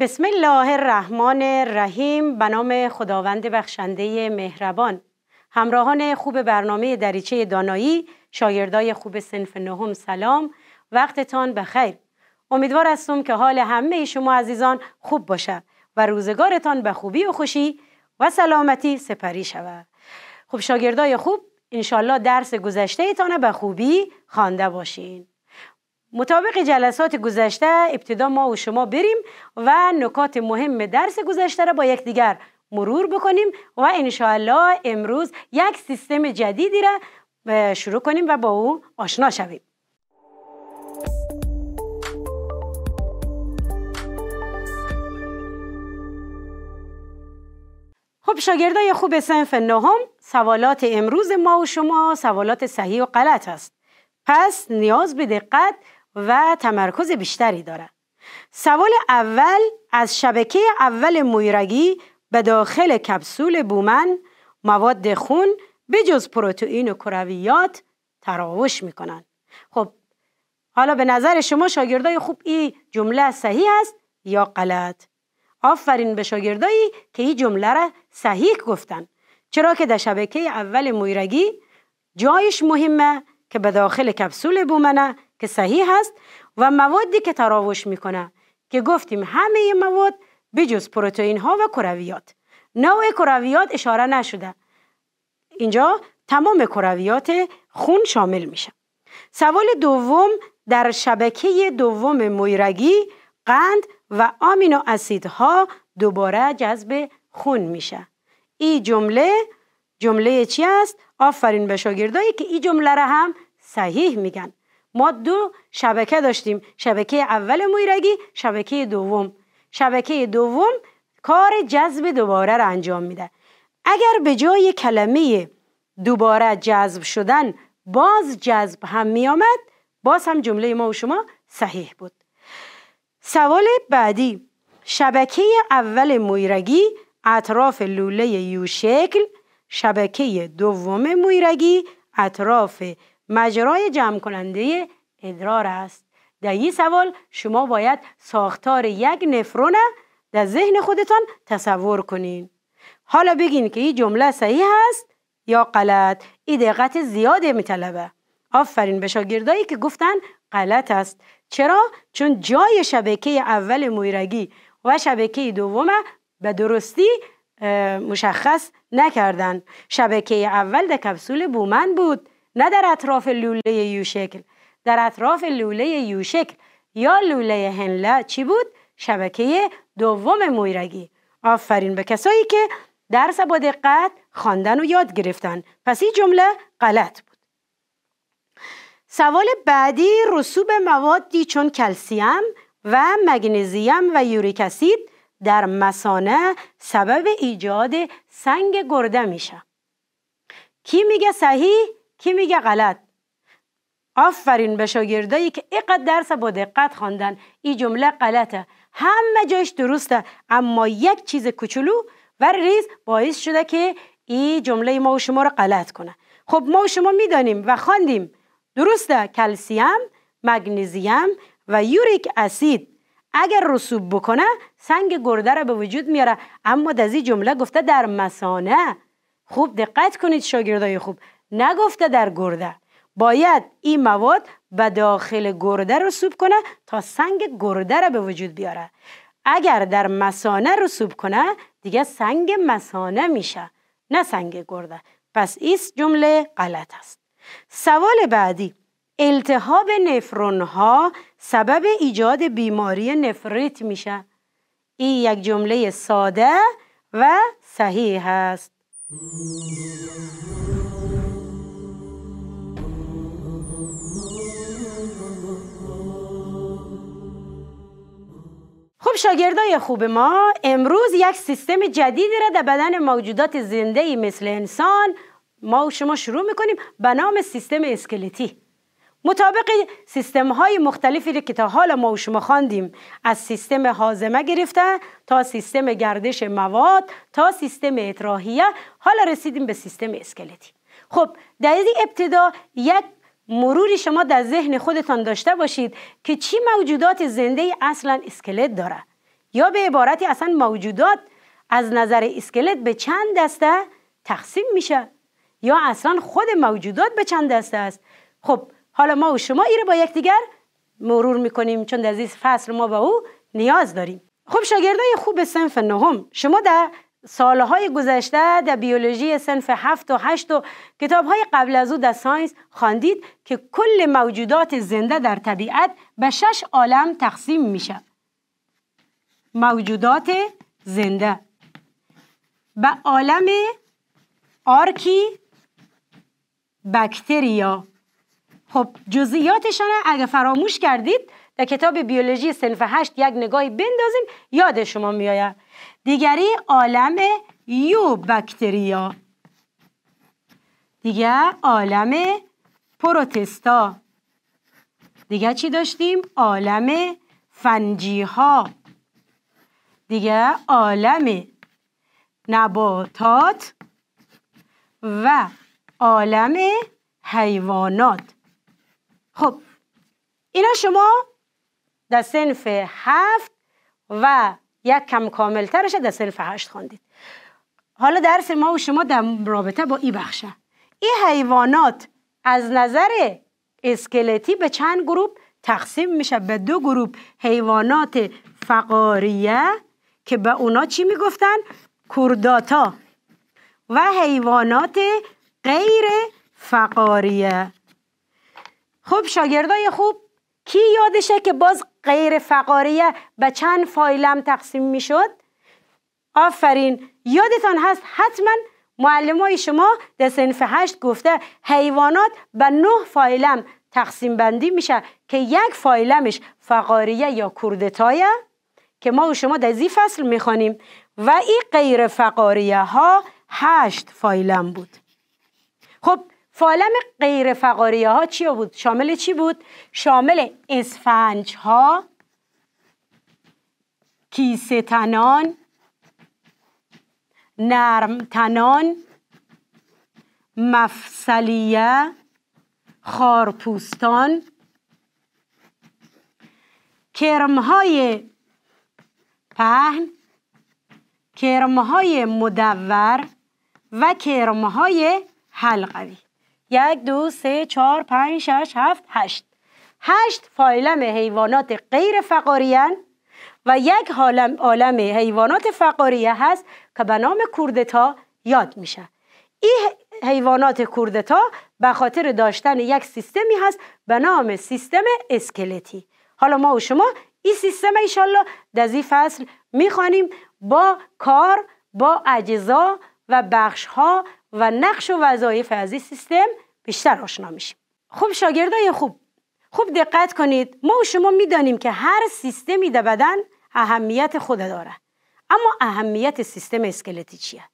بسم الله الرحمن الرحیم به نام خداوند بخشنده مهربان همراهان خوب برنامه دریچه دانایی شاگردای خوب سنف نهم سلام وقتتان بخیر امیدوار هستم که حال همه شما عزیزان خوب باشد و روزگارتان به خوبی و خوشی و سلامتی سپری شود خوب شاگردای خوب انشالله درس گذشته تانه به خوبی خوانده باشین مطابق جلسات گذشته ابتدا ما و شما بریم و نکات مهم درس گذشته را با یکدیگر مرور بکنیم و انشاءالله امروز یک سیستم جدیدی را شروع کنیم و با او آشنا شویم خب شاگردای خوب صنف نهم سوالات امروز ما و شما سوالات صحیح و غلط است پس نیاز به دقت و تمرکز بیشتری دارد سوال اول از شبکه اول مویرگی به داخل کپسول بومن مواد خون بجز پروتئین و کرویات تراوش میکنن خب حالا به نظر شما شاگردای خوب این جمله صحیح است یا غلط آفرین به شاگردایی که این جمله را صحیح گفتن چرا که در شبکه اول مویرگی جایش مهمه که به داخل کپسول بومنه که صحیح هست و موادی که تراوش میکنه که گفتیم همه مواد بجز پروتئین ها و کرویات نوع کرویات اشاره نشده اینجا تمام کرویات خون شامل میشه سوال دوم در شبکه دوم مویرگی قند و آمینو اسیدها دوباره جذب خون میشه این جمله جمله چی است آفرین به شاگردایی که این جمله را هم صحیح میگن ما دو شبکه داشتیم شبکه اول مویرگی شبکه دوم شبکه دوم کار جذب دوباره را انجام میده اگر به جای کلمه دوباره جذب شدن باز جذب هم می آمد باز هم جمله ما و شما صحیح بود سوال بعدی شبکه اول مویرگی اطراف لوله یو شکل شبکه دوم مویرگی اطراف مجرای جمع کننده ادرار است در این سوال شما باید ساختار یک نفرون در ذهن خودتان تصور کنین حالا بگین که این جمله صحیح است یا غلط این دقت زیاده میطلبه آفرین به شاگردایی که گفتن غلط است چرا چون جای شبکه اول مویرگی و شبکه دوم به درستی مشخص نکردن شبکه اول در کپسول بومن بود نه در اطراف لوله یوشکل در اطراف لوله یوشکل یا لوله هنله چی بود؟ شبکه دوم مویرگی آفرین به کسایی که درس با دقت خواندن و یاد گرفتن پس این جمله غلط بود سوال بعدی رسوب موادی چون کلسیم و مگنزیم و یوریکسید در مسانه سبب ایجاد سنگ گرده میشه کی میگه صحیح کی میگه غلط آفرین به شاگردایی که اینقدر درس با دقت خواندن این جمله غلطه همه جایش درسته اما یک چیز کوچولو و ریز باعث شده که این جمله ما و شما رو غلط کنه خب ما و شما میدانیم و خواندیم درسته کلسیم مگنیزیم و یوریک اسید اگر رسوب بکنه سنگ گرده را به وجود میاره اما در این جمله گفته در مسانه خوب دقت کنید شاگردای خوب نگفته در گرده باید این مواد به داخل گرده رسوب کنه تا سنگ گرده را به وجود بیاره اگر در مسانه رسوب کنه دیگه سنگ مسانه میشه نه سنگ گرده پس این جمله غلط است سوال بعدی التهاب نفرون ها سبب ایجاد بیماری نفریت میشه این یک جمله ساده و صحیح است خب شاگردای خوب ما امروز یک سیستم جدیدی را در بدن موجودات زنده مثل انسان ما و شما شروع میکنیم به نام سیستم اسکلتی مطابق سیستم های مختلفی که تا حالا ما و شما خواندیم از سیستم حازمه گرفته تا سیستم گردش مواد تا سیستم اطراحیه حالا رسیدیم به سیستم اسکلتی خب در این ابتدا یک مروری شما در ذهن خودتان داشته باشید که چی موجودات زنده اصلا اسکلت داره یا به عبارتی اصلا موجودات از نظر اسکلت به چند دسته تقسیم میشه یا اصلا خود موجودات به چند دسته است خب حالا ما و شما ایره با یکدیگر مرور میکنیم چون در این فصل ما به او نیاز داریم خب شاگردای خوب صنف نهم شما در سالهای گذشته در بیولوژی سنف هفت و هشت و کتابهای قبل از او در ساینس خواندید که کل موجودات زنده در طبیعت به شش عالم تقسیم میشه موجودات زنده به عالم آرکی بکتریا خب جزئیاتشان اگه فراموش کردید در کتاب بیولوژی سنف هشت یک نگاهی بندازیم یاد شما میآید دیگری عالم یو بکتریا دیگر عالم پروتستا دیگه چی داشتیم؟ عالم فنجی ها دیگه عالم نباتات و عالم حیوانات خب اینا شما در سنف هفت و یک کم کاملترش در صرف هشت خوندید. حالا درس ما و شما در رابطه با این بخشه این حیوانات از نظر اسکلتی به چند گروپ تقسیم میشه به دو گروپ حیوانات فقاریه که به اونا چی میگفتن کورداتا و حیوانات غیر فقاریه خب شاگردای خوب کی یادشه که باز غیر فقاریه به چند فایلم تقسیم می شد آفرین یادتان هست حتما معلم های شما در سنف هشت گفته حیوانات به نه فایلم تقسیم بندی میشه که یک فایلمش فقاریه یا کردتایه که ما و شما در زی فصل میخوانیم و این غیر فقاریه ها هشت فایلم بود خب فالم غیر فقاریه ها چی بود؟ شامل چی بود؟ شامل اسفنج ها کیسه تنان نرم تنان مفصلیه خارپوستان های پهن های مدور و های حلقوی یک دو سه چهار پنج شش هفت هشت هشت فایلم حیوانات غیر فقاریان و یک عالم عالم حیوانات فقاریه هست که به نام کوردتا یاد میشه این حیوانات کوردتا به خاطر داشتن یک سیستمی هست به نام سیستم اسکلتی حالا ما و شما این سیستم ایشالله در این فصل میخوانیم با کار با اجزا و بخش ها و نقش و وظایف از این سیستم بیشتر آشنا میشیم خوب شاگردای خوب خوب دقت کنید ما و شما میدانیم که هر سیستمی در بدن اهمیت خود داره اما اهمیت سیستم اسکلتی چیه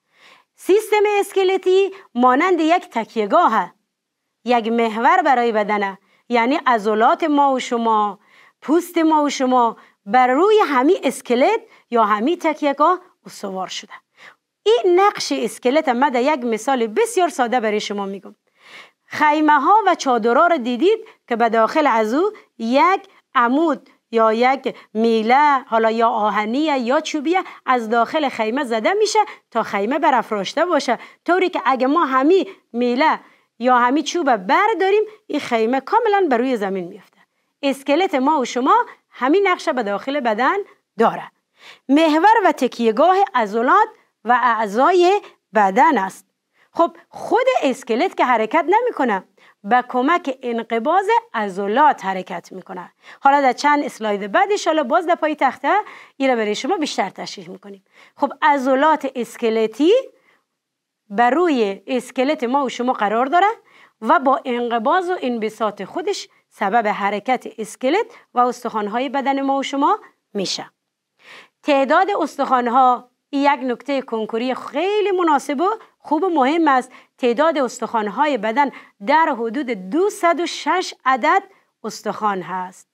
سیستم اسکلتی مانند یک تکیهگاه یک محور برای بدنه یعنی عضلات ما و شما پوست ما و شما بر روی همی اسکلت یا همی تکیهگاه استوار شده این نقش اسکلت مده یک مثال بسیار ساده برای شما میگم خیمه ها و چادرها رو دیدید که به داخل از او یک عمود یا یک میله حالا یا آهنی یا چوبیه از داخل خیمه زده میشه تا خیمه برافراشته باشه طوری که اگه ما همی میله یا همی چوب برداریم این خیمه کاملا بر روی زمین میفته اسکلت ما و شما همین نقشه به داخل بدن داره محور و تکیهگاه عضلات و اعضای بدن است خب خود اسکلت که حرکت نمیکنه به کمک انقباز عضلات حرکت میکنه حالا در چند اسلاید بعد حالا باز در پای تخته این برای شما بیشتر تشریح میکنیم خب عضلات اسکلتی بر روی اسکلت ما و شما قرار داره و با انقباز و انبساط خودش سبب حرکت اسکلت و استخوانهای بدن ما و شما میشه تعداد استخوانها این یک نکته کنکوری خیلی مناسب و خوب و مهم است تعداد استخوان‌های بدن در حدود 206 عدد استخوان هست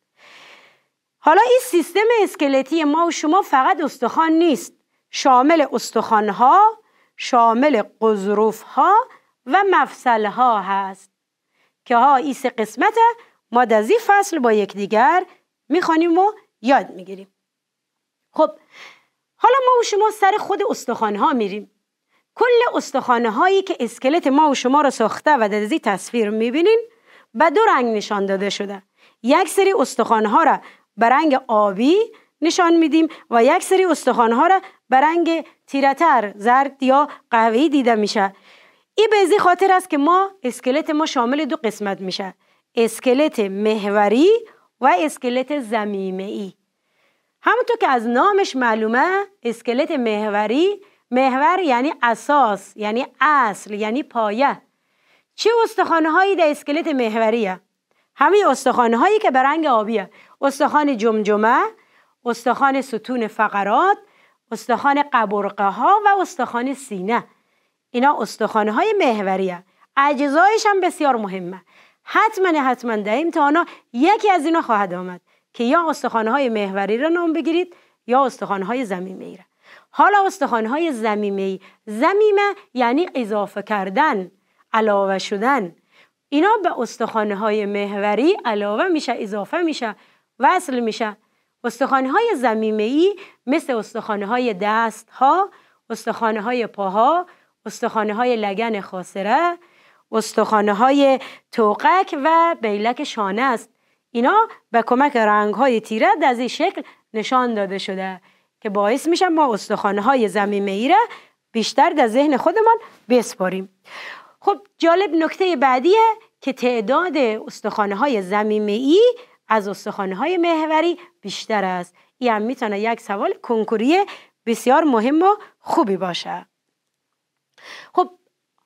حالا این سیستم اسکلتی ما و شما فقط استخوان نیست شامل استخوان‌ها شامل ها و مفصل‌ها هست که ها این سه قسمت ما در فصل با یکدیگر میخوانیم و یاد میگیریم خب حالا ما و شما سر خود استخوان ها میریم کل استخوان‌هایی هایی که اسکلت ما و شما رو ساخته و در تصویر میبینین به دو رنگ نشان داده شده یک سری استخوان ها را به رنگ آبی نشان میدیم و یک سری استخوان ها را به رنگ تیرتر زرد یا قهوه‌ای دیده میشه این به خاطر است که ما اسکلت ما شامل دو قسمت میشه اسکلت محوری و اسکلت زمیمه ای همونطور که از نامش معلومه اسکلت محوری محور یعنی اساس یعنی اصل یعنی پایه چه استخوانهایی هایی در اسکلت محوریه همین استخوانهایی هایی که به رنگ آبیه استخوان جمجمه استخوان ستون فقرات استخوان قبرقه ها و استخوان سینه اینا استخوانهای های محوریه اجزایش هم بسیار مهمه حتما حتما در امتحانا یکی از اینا خواهد آمد که یا استخوانهای های محوری را نام بگیرید یا استخوانهای های زمیمه ای را حالا استخوانهای های زمیمه ای زمیمه یعنی اضافه کردن علاوه شدن اینا به استخوانهای های محوری علاوه میشه اضافه میشه وصل میشه استخوانهای های زمیمه ای مثل استخوانهای های دست ها های پاها استخوانهای های لگن خاصره استخوانهای های توقک و بیلک شانه است اینا به کمک رنگ های تیره در این شکل نشان داده شده که باعث میشن ما استخانه های زمین را بیشتر در ذهن خودمان بسپاریم خب جالب نکته بعدیه که تعداد استخانه های زمین ای از استخانه های محوری بیشتر است این هم میتونه یک سوال کنکوری بسیار مهم و خوبی باشه خب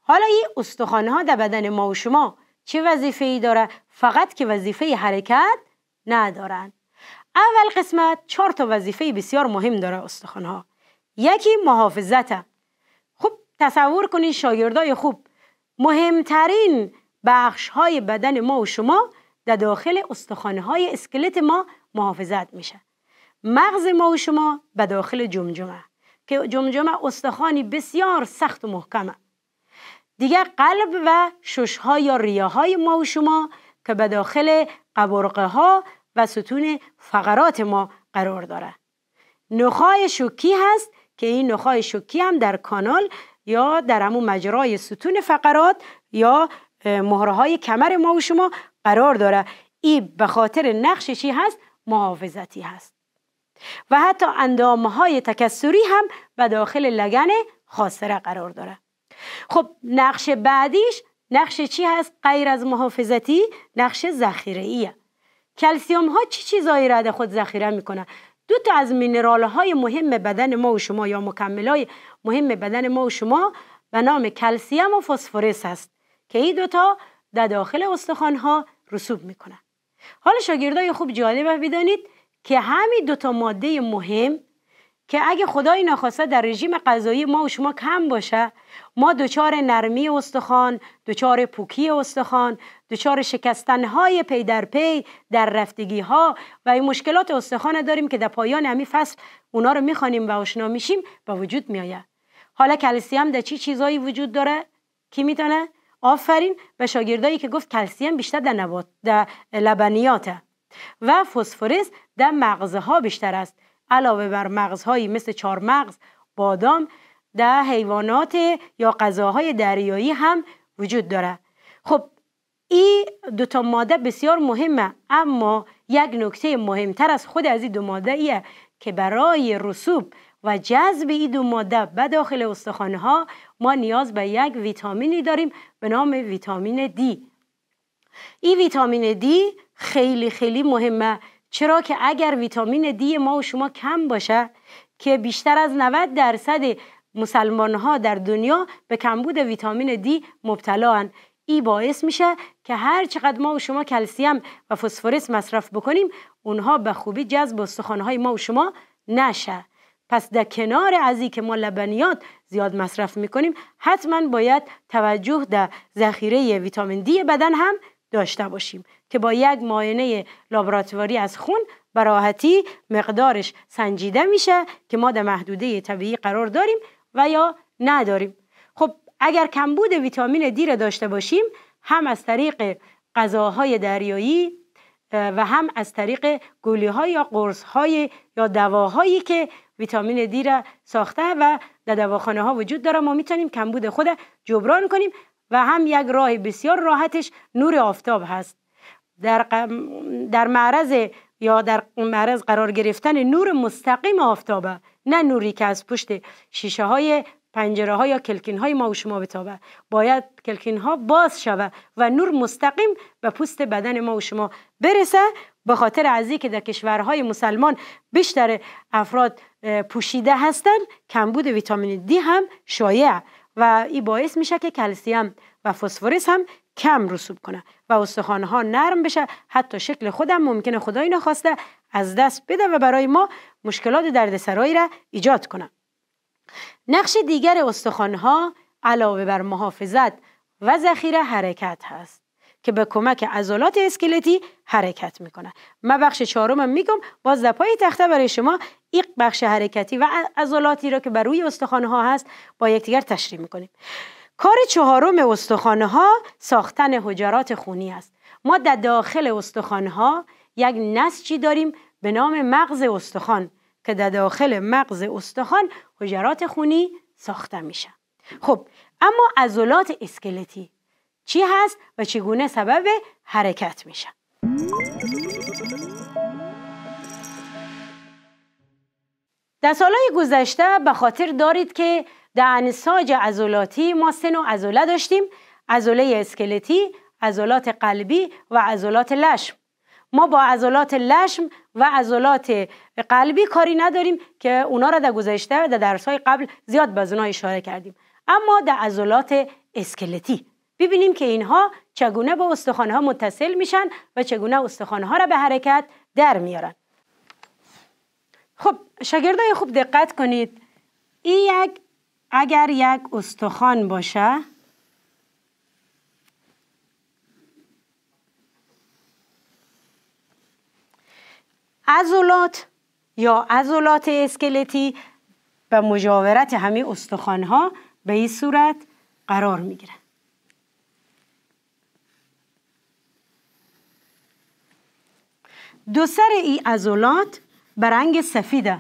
حالا این استخانه ها در بدن ما و شما چه وظیفه ای داره فقط که وظیفه حرکت ندارند اول قسمت چهار تا وظیفه بسیار مهم داره استخوان‌ها یکی محافظت خوب تصور کنید شاگردای خوب مهمترین بخش های بدن ما و شما در داخل استخانه های اسکلت ما محافظت میشه مغز ما و شما به داخل جمجمه که جمجمه استخوانی بسیار سخت و محکمه دیگه قلب و ششها یا ریه های ما و شما که به داخل قبرقه ها و ستون فقرات ما قرار داره. نخای شکی هست که این نخای شوکی هم در کانال یا در همون مجرای ستون فقرات یا مهره های کمر ما و شما قرار داره این به خاطر نقششی هست محافظتی هست و حتی اندامه های تکسری هم به داخل لگن خاصره قرار داره خب نقش بعدیش نقش چی هست غیر از محافظتی نقش ذخیره ایه کلسیوم ها چی چیزایی را در خود ذخیره میکنه دو تا از مینرال های مهم بدن ما و شما یا مکمل های مهم بدن ما و شما به نام کلسیم و فسفرس هست که این دوتا در داخل استخوان ها رسوب میکنه حالا شاگردای خوب جالبه بدانید که همین دوتا ماده مهم که اگه خدای ناخواسته در رژیم غذایی ما و شما کم باشه ما دچار نرمی استخوان، دچار پوکی استخوان، دچار شکستنهای پی در پی در رفتگی ها و این مشکلات استخوان داریم که در پایان همین فصل اونا رو میخوانیم و آشنا میشیم به وجود میآید. حالا کلسیم در چی چیزایی وجود داره؟ کی میتونه؟ آفرین به شاگردایی که گفت کلسیم بیشتر در نبات در لبنیاته و فسفرس در مغزه ها بیشتر است علاوه بر مغزهایی مثل مغز، بادام در حیوانات یا غذاهای دریایی هم وجود داره خب این دوتا ماده بسیار مهمه اما یک نکته مهمتر از خود از این دو ماده ایه که برای رسوب و جذب این دو ماده به داخل استخوانها ها ما نیاز به یک ویتامینی داریم به نام ویتامین دی این ویتامین دی خیلی خیلی مهمه چرا که اگر ویتامین دی ما و شما کم باشه که بیشتر از 90 درصد مسلمان ها در دنیا به کمبود ویتامین دی مبتلا ای باعث میشه که هر چقدر ما و شما کلسیم و فسفورس مصرف بکنیم اونها به خوبی جذب های ما و شما نشه پس در کنار از که ما لبنیات زیاد مصرف میکنیم حتما باید توجه در ذخیره ویتامین دی بدن هم داشته باشیم که با یک ماینه لابراتواری از خون براحتی مقدارش سنجیده میشه که ما در محدوده طبیعی قرار داریم و یا نداریم خب اگر کمبود ویتامین دی را داشته باشیم هم از طریق غذاهای دریایی و هم از طریق گولی یا قرص های یا دواهایی که ویتامین دی را ساخته و در دواخانه ها وجود داره ما میتونیم کمبود خود جبران کنیم و هم یک راه بسیار راحتش نور آفتاب هست در, در معرض یا در معرض قرار گرفتن نور مستقیم آفتابه نه نوری که از پشت شیشه های پنجره ها یا کلکین های ما و شما بتابه باید کلکین ها باز شوه و نور مستقیم به پوست بدن ما و شما برسه به خاطر از که در کشورهای مسلمان بیشتر افراد پوشیده هستن کمبود ویتامین دی هم شایع و این باعث میشه که کلسیم و فسفورس هم کم رسوب کنه و استخوانها ها نرم بشه حتی شکل خودم ممکنه خدای نخواسته از دست بده و برای ما مشکلات دردسرایی را ایجاد کنه نقش دیگر استخوان ها علاوه بر محافظت و ذخیره حرکت هست که به کمک عضلات اسکلتی حرکت میکنه ما بخش چهارم میگم باز در پای تخته برای شما این بخش حرکتی و عضلاتی را که بر روی استخوان ها هست با یکدیگر تشریح میکنیم کار چهارم استخوانه ها ساختن حجرات خونی است ما در داخل استخوان ها یک نسجی داریم به نام مغز استخوان که در داخل مغز استخوان حجرات خونی ساخته میشه خب اما عضلات اسکلتی چی هست و چگونه سبب حرکت میشه در سالهای گذشته به خاطر دارید که در انساج عضلاتی ما سه نوع عضله داشتیم عضله اسکلتی عضلات قلبی و عضلات لشم ما با عضلات لشم و عضلات قلبی کاری نداریم که اونا را در گذشته و در های قبل زیاد به اشاره کردیم اما در عضلات اسکلتی ببینیم که اینها چگونه با ها متصل میشن و چگونه ها را به حرکت در میارن خب شاگردای خوب دقت کنید این یک اگر یک استخوان باشه عضلات یا ازولات اسکلتی به مجاورت همه استخوان ها به این صورت قرار می دو سر ای ازولات به رنگ سفیده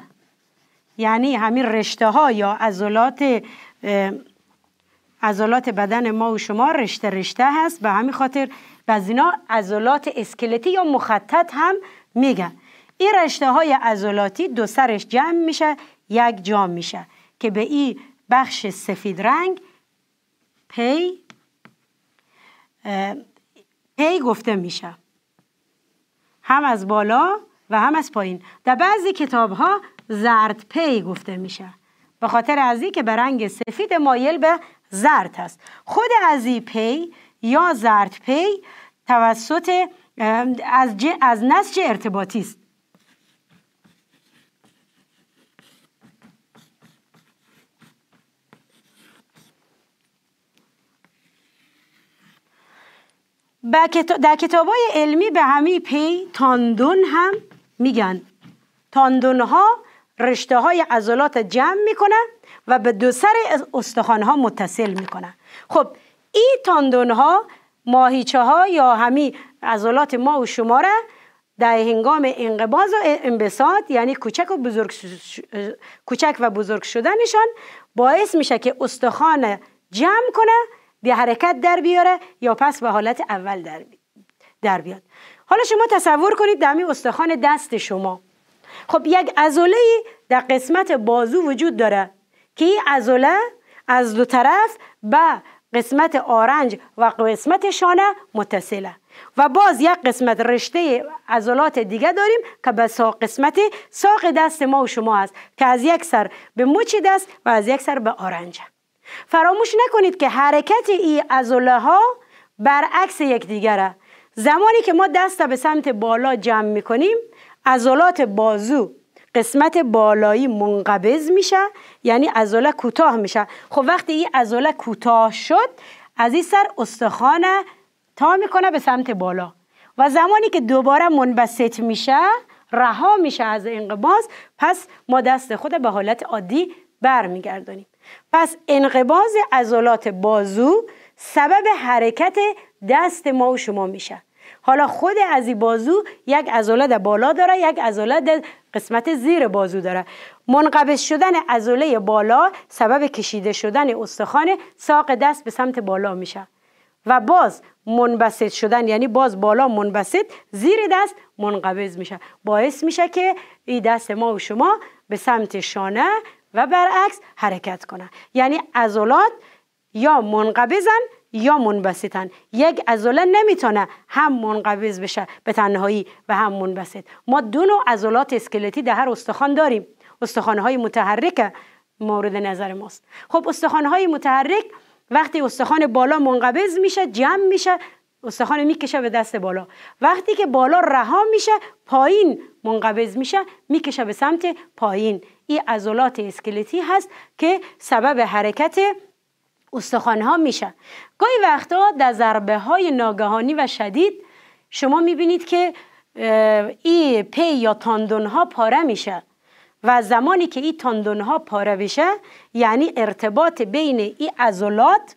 یعنی همین رشته ها یا عضلات عضلات بدن ما و شما رشته رشته هست به همین خاطر اینا عضلات اسکلتی یا مخطط هم میگن این رشته های عضلاتی دو سرش جمع میشه یک جام میشه که به این بخش سفید رنگ پی پی گفته میشه هم از بالا و هم از پایین در بعضی کتاب ها زرد پی گفته میشه به خاطر ازی که به رنگ سفید مایل به زرد هست خود ازی پی یا زرد پی توسط از, از نسج ارتباطی است در کتاب های علمی به همی پی تاندون هم میگن تاندون ها رشته های عضلات جمع میکنه و به دو سر استخوان ها متصل میکنه خب این تاندون ها ماهیچه ها یا همی عضلات ما و شما را در هنگام انقباض و انبساط یعنی کوچک و بزرگ, کوچک و بزرگ شدنشان باعث میشه که استخوان جمع کنه به حرکت در بیاره یا پس به حالت اول در, در بیاد حالا شما تصور کنید دمی استخوان دست شما خب یک ای در قسمت بازو وجود داره که این ازوله از دو طرف به قسمت آرنج و قسمت شانه متصله و باز یک قسمت رشته ازولات دیگه داریم که به ساق قسمت ساق دست ما و شما است که از یک سر به مچ دست و از یک سر به آرنج فراموش نکنید که حرکت این ازوله ها برعکس یک دیگره زمانی که ما دست به سمت بالا جمع میکنیم عضلات بازو قسمت بالایی منقبض میشه یعنی عضله کوتاه میشه خب وقتی این عضله کوتاه شد از این سر استخوانه تا میکنه به سمت بالا و زمانی که دوباره منبسط میشه رها میشه از انقباز پس ما دست خود به حالت عادی برمیگردانیم پس انقباز عضلات بازو سبب حرکت دست ما و شما میشه حالا خود این بازو یک عضله در بالا داره یک عضله در قسمت زیر بازو داره منقبض شدن عضله بالا سبب کشیده شدن استخوان ساق دست به سمت بالا میشه و باز منبسط شدن یعنی باز بالا منبسط زیر دست منقبض میشه باعث میشه که این دست ما و شما به سمت شانه و برعکس حرکت کنه یعنی عضلات یا منقبضن یا منبسطن یک عضله نمیتونه هم منقبض بشه به تنهایی و هم منبسط ما دو نوع عضلات اسکلتی در هر استخوان داریم استخوانهای متحرک مورد نظر ماست خب استخوانهای متحرک وقتی استخوان بالا منقبض میشه جمع میشه استخوان میکشه به دست بالا وقتی که بالا رها میشه پایین منقبض میشه میکشه به سمت پایین این عضلات اسکلتی هست که سبب حرکت استخوان ها میشن گاهی وقتا در ضربه های ناگهانی و شدید شما میبینید که ای پی یا تاندون ها پاره میشه و زمانی که این تاندون ها پاره بشه یعنی ارتباط بین ای عضلات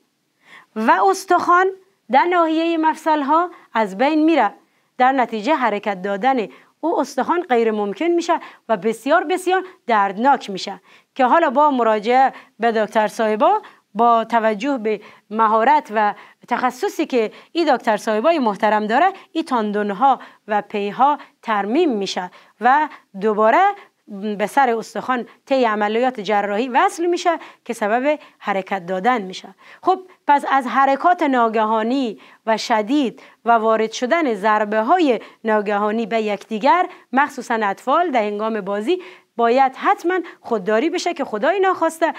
و استخوان در ناحیه مفصل ها از بین میره در نتیجه حرکت دادن او استخوان غیر ممکن میشه و بسیار بسیار دردناک میشه که حالا با مراجعه به دکتر صاحبا با توجه به مهارت و تخصصی که این دکتر صاحبای محترم داره این تاندونها و پیها ترمیم میشه و دوباره به سر استخوان طی عملیات جراحی وصل میشه که سبب حرکت دادن میشه خب پس از حرکات ناگهانی و شدید و وارد شدن ضربه های ناگهانی به یکدیگر مخصوصا اطفال در هنگام بازی باید حتما خودداری بشه که خدای ناخواسته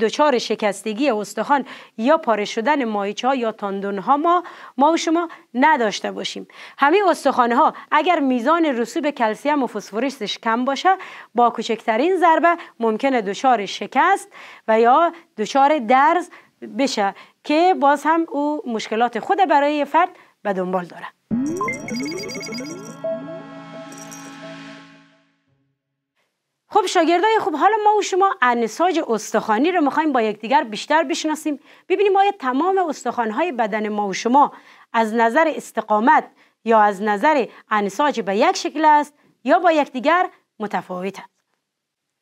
دچار شکستگی استخوان یا پاره شدن مایچه ها یا تاندون ها ما ما و شما نداشته باشیم همه استخوان ها اگر میزان رسوب کلسیم و فسفوریسش کم باشه با کوچکترین ضربه ممکنه دچار شکست و یا دچار درز بشه که باز هم او مشکلات خود برای فرد به دنبال داره خب شاگردای خوب حالا ما و شما انساج استخوانی رو میخوایم با یکدیگر بیشتر بشناسیم ببینیم آیا تمام استخوانهای بدن ما و شما از نظر استقامت یا از نظر انساج به یک شکل است یا با یکدیگر متفاوت است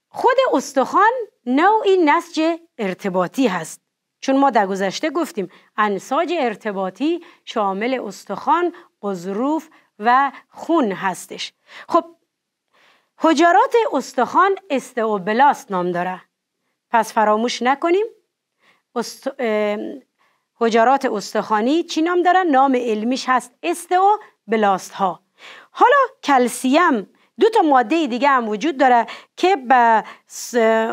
خود استخوان نوعی نسج ارتباطی هست چون ما در گذشته گفتیم انساج ارتباطی شامل استخوان، قذروف و خون هستش خب حجرات استخوان استئوبلاست نام داره پس فراموش نکنیم است... حجرات استخوانی چی نام داره نام علمیش هست استئوبلاست ها حالا کلسیم دو تا ماده دیگه هم وجود داره که به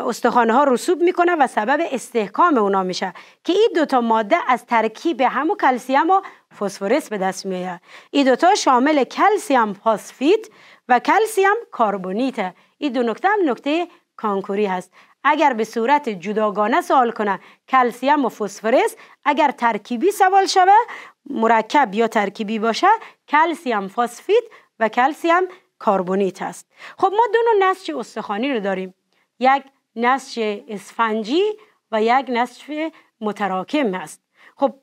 استخوان ها رسوب میکنه و سبب استحکام اونا میشه که این دو تا ماده از ترکیب همو کلسیم و فسفرس به دست میاد این دو تا شامل کلسیم فاسفیت و کلسیم کاربونیته این دو نکته هم نکته کانکوری هست اگر به صورت جداگانه سوال کنه کلسیم و فسفرس اگر ترکیبی سوال شوه مرکب یا ترکیبی باشه کلسیم فسفیت و کلسیم کاربونیت است خب ما دو نوع نسج استخوانی رو داریم یک نسج اسفنجی و یک نسج متراکم است خب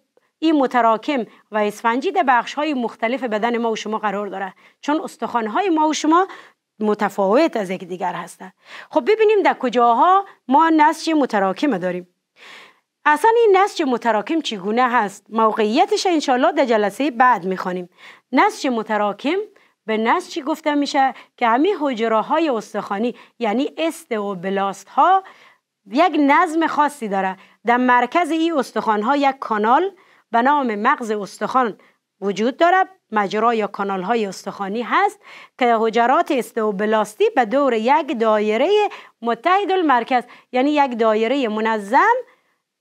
این متراکم و اسفنجی در بخش های مختلف بدن ما و شما قرار داره چون استخوان های ما و شما متفاوت از دیگر هستند خب ببینیم در کجاها ما نسج متراکم داریم اصلا این نسج متراکم چگونه هست موقعیتش انشالله در جلسه بعد میخوانیم نسج متراکم به نسجی گفته میشه که همین حجره های استخوانی یعنی است و بلاست ها یک نظم خاصی داره در مرکز این استخوان ها یک کانال به نام مغز استخوان وجود دارد مجرا یا کانال های استخوانی هست که حجرات استوبلاستی به دور یک دایره متحد المرکز یعنی یک دایره منظم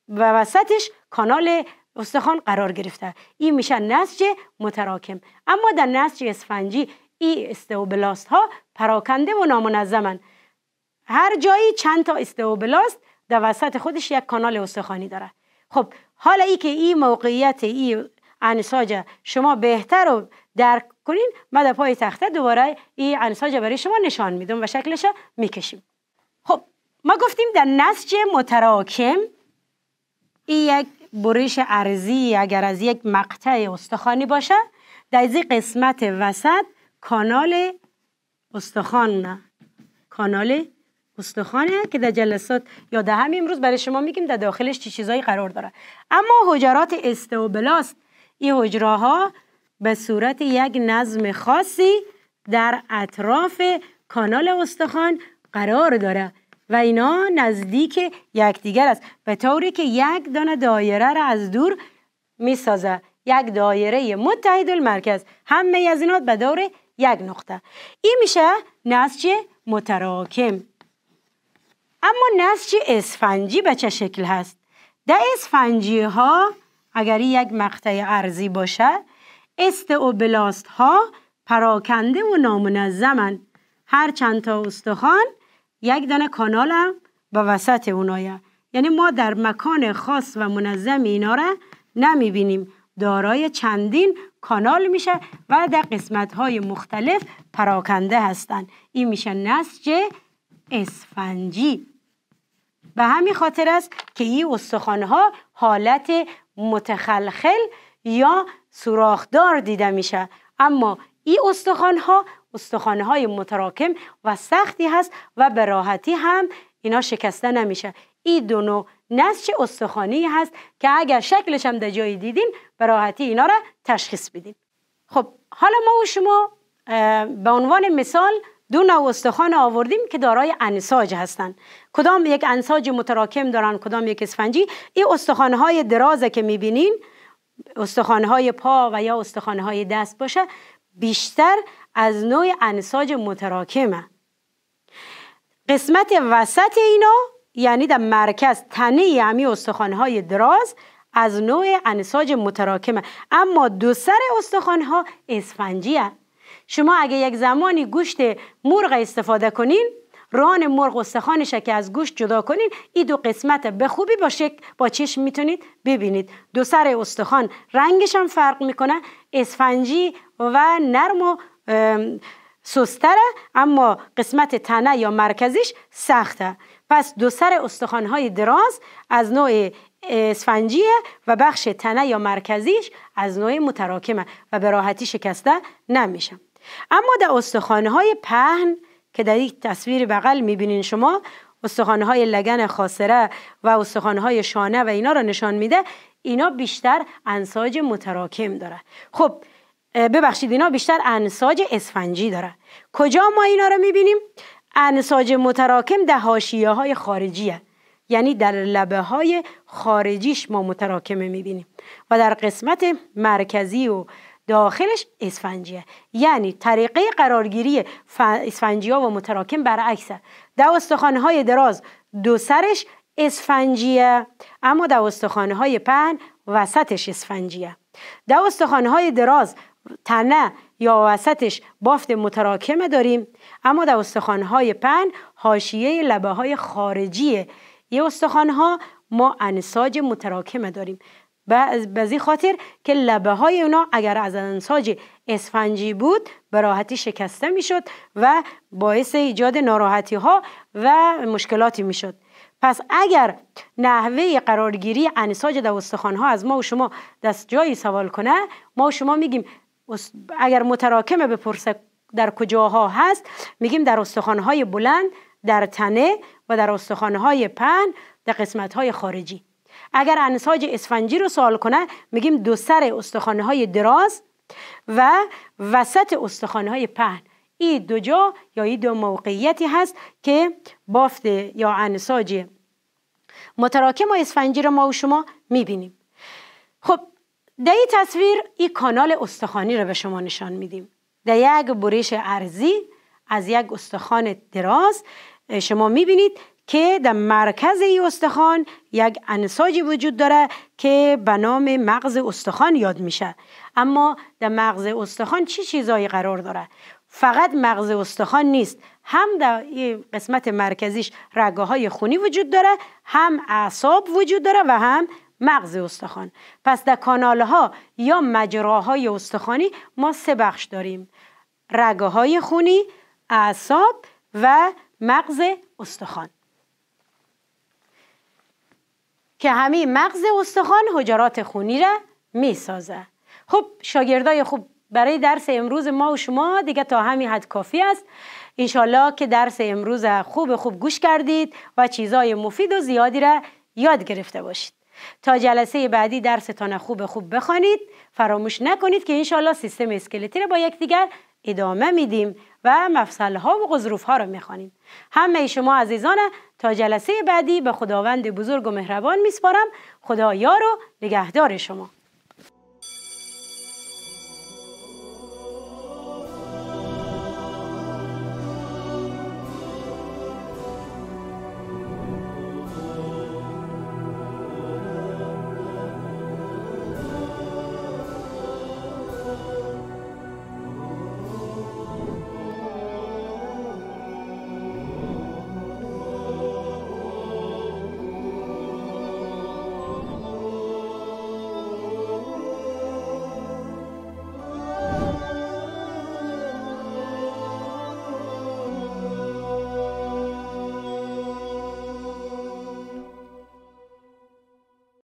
و وسطش کانال استخوان قرار گرفته این میشه نسج متراکم اما در نسج اسفنجی این استوبلاست ها پراکنده و نامنظمن هر جایی چند تا استوبلاست در وسط خودش یک کانال استخوانی داره خب حالا ای که این موقعیت این انساج شما بهتر رو درک کنین ما در پای تخته دوباره این انساج برای شما نشان میدم و شکلش میکشیم خب ما گفتیم در نسج متراکم این یک برش ارزی اگر از یک مقطع استخوانی باشه در این قسمت وسط کانال استخوان کانال استخوانه که در جلسات یا در همین امروز برای شما میگیم در داخلش چه چیزایی قرار داره اما حجرات استوبلاست این حجراها به صورت یک نظم خاصی در اطراف کانال استخوان قرار داره و اینا نزدیک یکدیگر است به طوری که یک دانه دایره را از دور میسازه یک دایره متحد المرکز همه از به دور یک نقطه این میشه نسج متراکم اما نسج اسفنجی به چه شکل هست؟ در اسفنجی ها اگر یک مقطع ارزی باشه است و ها پراکنده و نامنظمن هر چند تا استخوان یک دانه کانال هم به وسط اونایه یعنی ما در مکان خاص و منظم اینا را نمی بینیم دارای چندین کانال میشه و در قسمت های مختلف پراکنده هستند این میشه نسج اسفنجی به همین خاطر است که این استخوان ها حالت متخلخل یا سوراخدار دیده میشه اما این استخوان ها استخوان های متراکم و سختی هست و به راحتی هم اینا شکسته نمیشه این دو نوع نسج استخوانی هست که اگر شکلش هم در جایی دیدیم به راحتی اینا را تشخیص بدیم خب حالا ما و شما به عنوان مثال دو نو استخوان آوردیم که دارای انساج هستند کدام یک انساج متراکم دارن کدام یک اسفنجی این های درازه که استخوان های پا و یا های دست باشه بیشتر از نوع انساج متراکمه قسمت وسط اینا یعنی در مرکز تنه استخوان های دراز از نوع انساج متراکمه اما دو سر اسفنجی هست. شما اگه یک زمانی گوشت مرغ استفاده کنین ران مرغ و سخانش که از گوشت جدا کنین این دو قسمت به خوبی با شک با چشم میتونید ببینید دو سر استخوان رنگش هم فرق میکنه اسفنجی و نرم و سستره اما قسمت تنه یا مرکزیش سخته پس دو سر های دراز از نوع اسفنجیه و بخش تنه یا مرکزیش از نوع متراکمه و به راحتی شکسته نمیشه اما در استخانه های پهن که در یک تصویر بغل میبینین شما استخانه های لگن خاصره و استخانه های شانه و اینا را نشان میده اینا بیشتر انساج متراکم داره خب ببخشید اینا بیشتر انساج اسفنجی داره کجا ما اینا را میبینیم انساج متراکم در هاشیه های خارجیه یعنی در لبه های خارجیش ما متراکمه میبینیم و در قسمت مرکزی و داخلش اسفنجیه یعنی طریقه قرارگیری اسفنجیا و متراکم برعکسه دو های دراز دو سرش اسفنجیه اما دو های پهن وسطش اسفنجیه دو های دراز تنه یا وسطش بافت متراکم داریم اما در های پن حاشیه لبه های خارجی یه ها ما انساج متراکم داریم به خاطر که لبه های اونا اگر از انساج اسفنجی بود به راحتی شکسته میشد و باعث ایجاد ناراحتی ها و مشکلاتی میشد پس اگر نحوه قرارگیری انساج در استخوان ها از ما و شما دست جایی سوال کنه ما و شما میگیم اگر متراکمه بپرسه در کجاها هست میگیم در استخوان های بلند در تنه و در استخوان های پن در قسمت های خارجی اگر انساج اسفنجی رو سوال کنه میگیم دو سر استخوانه های دراز و وسط استخوانه های پهن این دو جا یا این دو موقعیتی هست که بافت یا انساج متراکم و اسفنجی رو ما و شما میبینیم خب در این تصویر این کانال استخوانی رو به شما نشان میدیم در یک برش ارزی از یک استخوان دراز شما میبینید که در مرکز استخوان یک انساجی وجود داره که به نام مغز استخوان یاد میشه اما در مغز استخوان چی چیزایی قرار داره فقط مغز استخوان نیست هم در قسمت مرکزیش رگه های خونی وجود داره هم اعصاب وجود داره و هم مغز استخوان پس در کانال ها یا مجراهای استخوانی ما سه بخش داریم رگه های خونی اعصاب و مغز استخوان که همه مغز استخوان حجرات خونی را می سازه خب شاگردای خوب برای درس امروز ما و شما دیگه تا همین حد کافی است انشالله که درس امروز خوب خوب گوش کردید و چیزای مفید و زیادی را یاد گرفته باشید تا جلسه بعدی درستان خوب خوب بخوانید فراموش نکنید که انشالله سیستم اسکلتی را با یکدیگر ادامه میدیم و مفصل ها و غضروف ها را میخوانیم همه شما عزیزان تا جلسه بعدی به خداوند بزرگ و مهربان میسپارم خدا یار و نگهدار شما